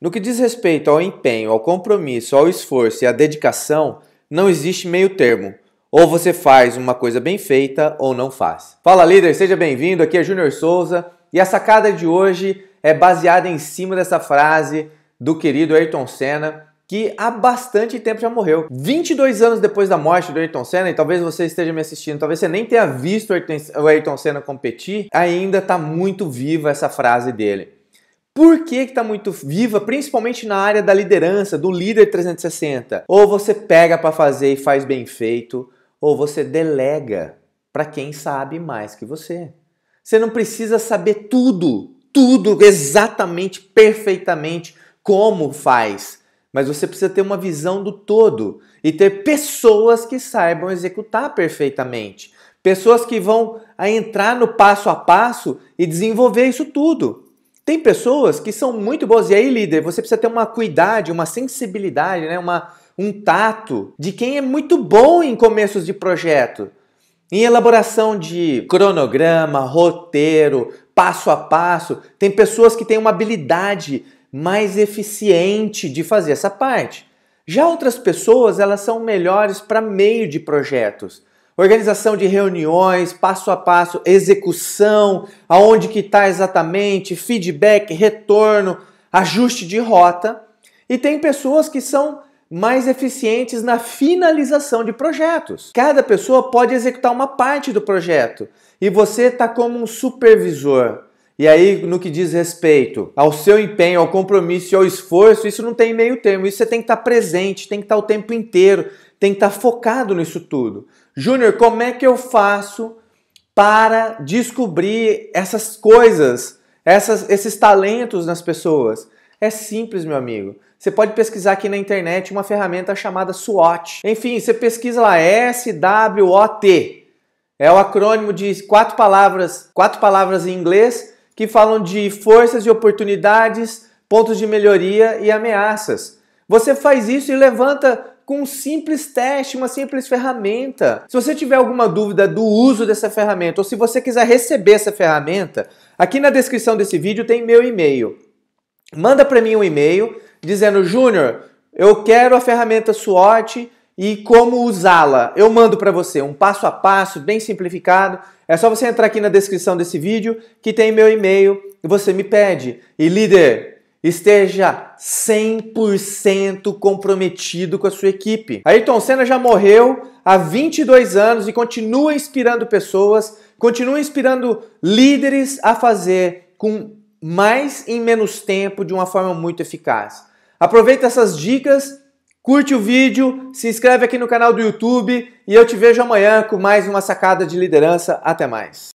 No que diz respeito ao empenho, ao compromisso, ao esforço e à dedicação, não existe meio termo. Ou você faz uma coisa bem feita ou não faz. Fala líder, seja bem-vindo. Aqui é Júnior Souza e a sacada de hoje é baseada em cima dessa frase do querido Ayrton Senna, que há bastante tempo já morreu. 22 anos depois da morte do Ayrton Senna, e talvez você esteja me assistindo, talvez você nem tenha visto o Ayrton Senna competir, ainda está muito viva essa frase dele. Por que está muito viva, principalmente na área da liderança, do líder 360? Ou você pega para fazer e faz bem feito, ou você delega para quem sabe mais que você. Você não precisa saber tudo, tudo exatamente, perfeitamente como faz, mas você precisa ter uma visão do todo e ter pessoas que saibam executar perfeitamente, pessoas que vão entrar no passo a passo e desenvolver isso tudo. Tem pessoas que são muito boas, e aí, líder, você precisa ter uma cuidade, uma sensibilidade, né? uma, um tato de quem é muito bom em começos de projeto, em elaboração de cronograma, roteiro, passo a passo. Tem pessoas que têm uma habilidade mais eficiente de fazer essa parte. Já outras pessoas, elas são melhores para meio de projetos organização de reuniões, passo a passo, execução, aonde que está exatamente, feedback, retorno, ajuste de rota. E tem pessoas que são mais eficientes na finalização de projetos. Cada pessoa pode executar uma parte do projeto e você está como um supervisor, e aí, no que diz respeito ao seu empenho, ao compromisso e ao esforço, isso não tem meio termo. Isso você tem que estar tá presente, tem que estar tá o tempo inteiro, tem que estar tá focado nisso tudo. Júnior, como é que eu faço para descobrir essas coisas, essas, esses talentos nas pessoas? É simples, meu amigo. Você pode pesquisar aqui na internet uma ferramenta chamada SWOT. Enfim, você pesquisa lá S-W-O-T. É o acrônimo de quatro palavras, quatro palavras em inglês que falam de forças e oportunidades, pontos de melhoria e ameaças. Você faz isso e levanta com um simples teste, uma simples ferramenta. Se você tiver alguma dúvida do uso dessa ferramenta ou se você quiser receber essa ferramenta, aqui na descrição desse vídeo tem meu e-mail. Manda para mim um e-mail dizendo: Júnior, eu quero a ferramenta SWOT e como usá-la. Eu mando para você um passo a passo bem simplificado. É só você entrar aqui na descrição desse vídeo que tem meu e-mail e você me pede. E líder, esteja 100% comprometido com a sua equipe. Ayrton Senna já morreu há 22 anos e continua inspirando pessoas, continua inspirando líderes a fazer com mais em menos tempo de uma forma muito eficaz. Aproveita essas dicas Curte o vídeo, se inscreve aqui no canal do YouTube e eu te vejo amanhã com mais uma sacada de liderança. Até mais.